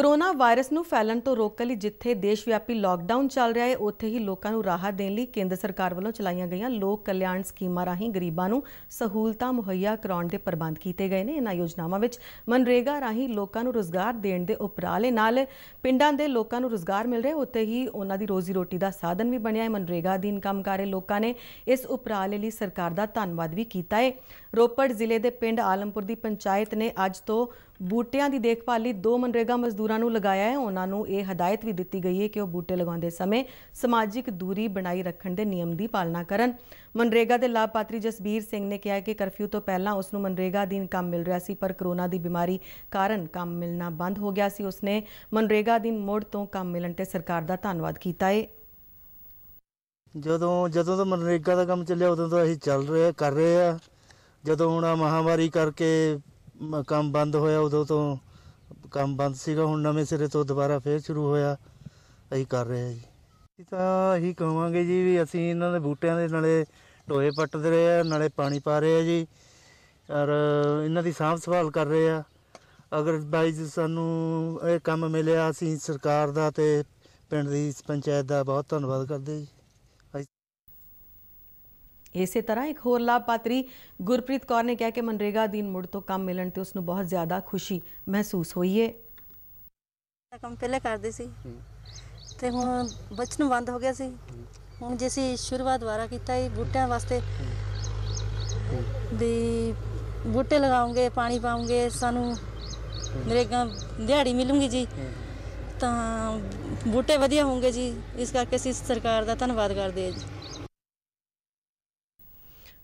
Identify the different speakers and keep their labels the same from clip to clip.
Speaker 1: corona virus ਨੂੰ ਫੈਲਣ ਤੋਂ ਰੋਕਣ ਲਈ ਜਿੱਥੇ ਦੇਸ਼ ਵਿਆਪੀ ਲਾਕਡਾਊਨ ਚੱਲ ਰਿਹਾ ਹੈ ਉੱਥੇ ਹੀ ਲੋਕਾਂ ਨੂੰ ਰਾਹਤ ਦੇਣ ਲਈ ਕੇਂਦਰ ਸਰਕਾਰ ਵੱਲੋਂ ਚਲਾਈਆਂ ਗਈਆਂ ਲੋਕ ਕਲਿਆਣ ਸਕੀਮਾਂ ਰਾਹੀਂ ਗਰੀਬਾਂ ਨੂੰ ਸਹੂਲਤਾਂ ਮੁਹੱਈਆ ਕਰਾਉਣ ਦੇ ਪ੍ਰਬੰਧ ਕੀਤੇ ਗਏ ਨੇ ਇਹਨਾਂ ਯੋਜਨਾਵਾਂ ਵਿੱਚ ਮਨਰੇਗਾ ਰਾਹੀਂ ਲੋਕਾਂ ਨੂੰ ਰੋਜ਼ਗਾਰ ਦੇਣ ਦੇ ਉਪਰਾਲੇ ਨਾਲ ਪਿੰਡਾਂ ਦੇ ਲੋਕਾਂ ਨੂੰ ਰੋਜ਼ਗਾਰ ਮਿਲ ਰਿਹਾ ਉੱਥੇ ਹੀ ਉਹਨਾਂ ਦੀ ਰੋਜ਼ੀ ਰੋਟੀ ਦਾ ਸਾਧਨ ਵੀ ਬਣਿਆ ਹੈ ਮਨਰੇਗਾ ਦੀਨ ਕੰਮ ਲੋਕਾਂ ਨੇ ਇਸ ਉਪਰਾਲੇ ਲਈ ਸਰਕਾਰ ਦਾ ਧੰਨਵਾਦ ਵੀ ਕੀਤਾ ਹੈ ਰੋਪੜ ਜ਼ਿਲ੍ਹੇ ਦੇ ਪਿੰਡ ਆਲਮਪੁਰ ਦੀ ਪੰਚਾਇਤ ਨੇ ਅੱਜ ਤੋਂ ਬੂਟਿਆਂ ਦੀ ਦੇਖਭਾਲ ਲਈ ਦੋ ਮਨਰੇਗਾ ਮਜ਼ਦੂਰ ਮਜ਼ਦੂਰਾਂ ਨੂੰ ਲਗਾਇਆ ਹੈ ਉਹਨਾਂ ਨੂੰ ਇਹ ਹਦਾਇਤ ਵੀ ਦਿੱਤੀ ਗਈ ਹੈ ਕਿ ਉਹ ਬੂਟੇ ਲਗਾਉਂਦੇ ਸਮੇਂ ਸਮਾਜਿਕ ਦੂਰੀ ਬਣਾਈ ਰੱਖਣ ਦੇ ਨਿਯਮ ਦੀ ਪਾਲਣਾ ਕਰਨ ਮਨਰੇਗਾ ਦੇ ਲਾਭਪਾਤਰੀ ਜਸਬੀਰ ਸਿੰਘ ਨੇ ਕਿਹਾ ਕਿ ਕਰਫਿਊ ਤੋਂ ਪਹਿਲਾਂ ਉਸ ਨੂੰ ਮਨਰੇਗਾ ਦੀਨ ਕੰਮ ਮਿਲ ਰਿਹਾ ਸੀ ਪਰ ਕਰੋਨਾ ਦੀ ਬਿਮਾਰੀ ਕਾਰਨ ਕੰਮ ਮਿਲਣਾ ਬੰਦ ਹੋ ਗਿਆ ਸੀ ਉਸਨੇ ਮਨਰੇਗਾ ਦੀਨ ਮੋੜ ਤੋਂ ਕੰਮ ਮਿਲਣ ਤੇ ਸਰਕਾਰ ਦਾ ਧੰਨਵਾਦ ਕੀਤਾ ਹੈ
Speaker 2: ਜਦੋਂ ਜਦੋਂ ਤੋਂ ਮਨਰੇਗਾ ਦਾ ਕੰਮ ਚੱਲਿਆ ਉਦੋਂ ਤੋਂ ਅਸੀਂ ਚੱਲ ਰਹੇ ਕਰ ਰਹੇ ਆ ਜਦੋਂ ਹੁਣ ਆ ਮਹਾਮਾਰੀ ਕਰਕੇ ਕੰਮ ਬੰਦ ਹੋਇਆ ਉਦੋਂ ਤੋਂ ਕੰਮ ਬੰਦ ਸੀਗਾ ਹੁਣ ਨਵੇਂ ਸਿਰੇ ਤੋਂ ਦੁਬਾਰਾ ਫੇਰ ਸ਼ੁਰੂ ਹੋਇਆ ਅਸੀਂ ਕਰ ਰਹੇ ਹਾਂ ਜੀ ਅਸੀਂ ਤਾਂ ਅਸੀਂ ਕਹਾਂਗੇ ਜੀ ਵੀ ਅਸੀਂ ਇਹਨਾਂ ਦੇ ਬੂਟਿਆਂ ਦੇ ਨਾਲੇ ਟੋਏ ਪੱਟਦੇ ਰਹੇ ਆ ਨਾਲੇ ਪਾਣੀ ਪਾ ਰਹੇ ਆ ਜੀ ਔਰ ਇਹਨਾਂ ਦੀ ਸਾਫ ਸਵਾਲ ਕਰ ਰਹੇ ਆ ਅਗਰ ਬਾਈ ਜੀ ਸਾਨੂੰ ਇਹ ਕੰਮ ਮਿਲਿਆ ਅਸੀਂ ਸਰਕਾਰ ਦਾ ਤੇ ਪਿੰਡ ਦੀ ਪੰਚਾਇਤ ਦਾ ਬਹੁਤ ਧੰਨਵਾਦ ਕਰਦੇ ਜੀ
Speaker 1: ਇਸੇ ਤਰ੍ਹਾਂ ਇੱਕ ਹੋਰ ਲਾਭਪਾਤਰੀ ਗੁਰਪ੍ਰੀਤ ਕੌਰ ਨੇ ਕਿਹਾ ਕਿ ਮਨਰੇਗਾ ਦੀਨ ਮੁੜ ਤੋਂ ਕੰਮ ਮਿਲਣ ਤੇ ਉਸ ਨੂੰ ਬਹੁਤ ਜ਼ਿਆਦਾ ਖੁਸ਼ੀ ਮਹਿਸੂਸ ਹੋਈ ਹੈ
Speaker 3: ਕੰਮ ਪਹਿਲੇ ਕਰਦੇ ਸੀ
Speaker 1: ਤੇ ਹੁਣ ਬਚਨ ਬੰਦ ਹੋ ਗਿਆ
Speaker 3: ਸੀ ਹੁਣ ਜੇ ਸ਼ੁਰੂਆਤ ਦੁਆਰਾ ਕੀਤਾ ਇਹ ਬੂਟਿਆਂ ਵਾਸਤੇ ਦੇ ਬੂਟੇ ਲਗਾਉਂਗੇ ਪਾਣੀ ਪਾਉਂਗੇ ਸਾਨੂੰ ਮਨਰੇਗਾ ਦਿਹਾੜੀ ਮਿਲੂਗੀ ਜੀ ਤਾਂ ਬੂਟੇ ਵਧੀਆ ਹੋਣਗੇ ਜੀ ਇਸ ਕਰਕੇ ਅਸੀਂ ਸਰਕਾਰ ਦਾ ਧੰਨਵਾਦ ਕਰਦੇ ਹਾਂ ਜੀ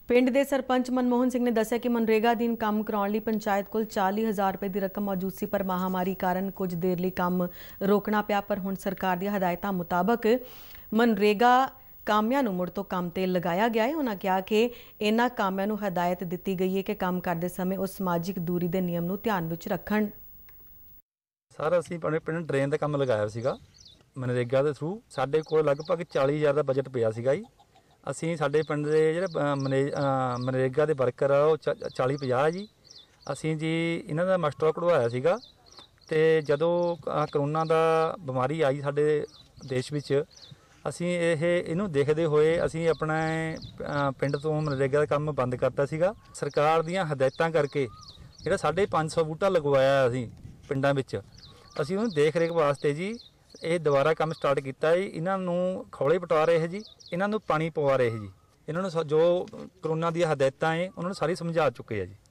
Speaker 1: ਪਿੰਡ ਦੇ ਸਰਪੰਚ ਮਨਮੋਹਨ ਸਿੰਘ ਨੇ ਦੱਸਿਆ ਕਿ ਮਨਰੇਗਾ ਅਧੀਨ ਕੰਮ ਕਰਾਉਣ ਲਈ ਪੰਚਾਇਤ ਕੋਲ 40000 ਰੁਪਏ ਦੀ ਰਕਮ ਮੌਜੂਦ ਸੀ ਪਰ ਮਹਾਮਾਰੀ ਕਾਰਨ ਕੁਝ ਦੇਰ ਲਈ ਕੰਮ ਰੋਕਣਾ ਪਿਆ ਪਰ ਹੁਣ ਸਰਕਾਰ ਦੀਆਂ ਹਦਾਇਤਾਂ ਮੁਤਾਬਕ ਮਨਰੇਗਾ ਕਾਮਿਆਂ ਨੂੰ ਮੁੜ ਤੋਂ ਕੰਮ ਤੇ ਲਗਾਇਆ ਗਿਆ ਹੈ ਉਹਨਾਂ ਕਿਹਾ ਕਿ ਇਹਨਾਂ ਕਾਮਿਆਂ ਨੂੰ ਹਦਾਇਤ ਦਿੱਤੀ ਗਈ ਹੈ ਕਿ ਕੰਮ ਕਰਦੇ ਸਮੇਂ ਉਹ ਸਮਾਜਿਕ ਦੂਰੀ ਦੇ ਨਿਯਮ ਨੂੰ ਧਿਆਨ ਵਿੱਚ ਰੱਖਣ
Speaker 4: ਸਰ ਅਸੀਂ ਆਪਣੇ ਪਿੰਡ ਡਰੇਨ ਦਾ ਕੰਮ ਲਗਾਇਆ ਸੀਗਾ ਮਨਰੇਗਾ ਦੇ ਥਰੂ ਸਾਡੇ ਕੋਲ ਲਗਭਗ 40000 ਦਾ ਬਜਟ ਪਿਆ ਸੀਗਾ ਜੀ ਅਸੀਂ ਸਾਡੇ ਪਿੰਡ ਦੇ ਜਿਹੜੇ ਮਨਰੇਗਾ ਦੇ ਵਰਕਰ ਆ ਉਹ 40 50 ਜੀ ਅਸੀਂ ਜੀ ਇਹਨਾਂ ਦਾ ਮਾਸਟਰ ਕਢਵਾਇਆ ਸੀਗਾ ਤੇ ਜਦੋਂ ਕਰੋਨਾ ਦਾ ਬਿਮਾਰੀ ਆਈ ਸਾਡੇ ਦੇਸ਼ ਵਿੱਚ ਅਸੀਂ ਇਹ ਇਹਨੂੰ ਦੇਖਦੇ ਹੋਏ ਅਸੀਂ ਆਪਣਾ ਪਿੰਡ ਤੋਂ ਮਨਰੇਗਾ ਦਾ ਕੰਮ ਬੰਦ ਕਰਤਾ ਸੀਗਾ ਸਰਕਾਰ ਦੀਆਂ ਹਦਾਇਤਾਂ ਕਰਕੇ ਜਿਹੜਾ 550 ਬੂਟਾ ਲਗਵਾਇਆ ਅਸੀਂ ਪਿੰਡਾਂ ਵਿੱਚ ਅਸੀਂ ਉਹਨੂੰ ਦੇਖ ਰੇਖ ਵਾਸਤੇ ਜੀ ਇਹ ਦੁਬਾਰਾ ਕੰਮ ਸਟਾਰਟ ਕੀਤਾ ਜੀ ਇਹਨਾਂ ਨੂੰ ਖੌਲੇ ਪਟਾ ਰਹੇ ਜੀ ਇਹਨਾਂ ਨੂੰ ਪਾਣੀ ਪਵਾ ਰਹੇ ਜੀ ਇਹਨਾਂ ਨੂੰ ਜੋ ਕਰੋਨਾ ਦੀਆਂ ਹਦਾਇਤਾਂ ਹੈ ਉਹਨਾਂ ਨੂੰ ਸਾਰੀ ਸਮਝਾ ਚੁੱਕੇ ਆ ਜੀ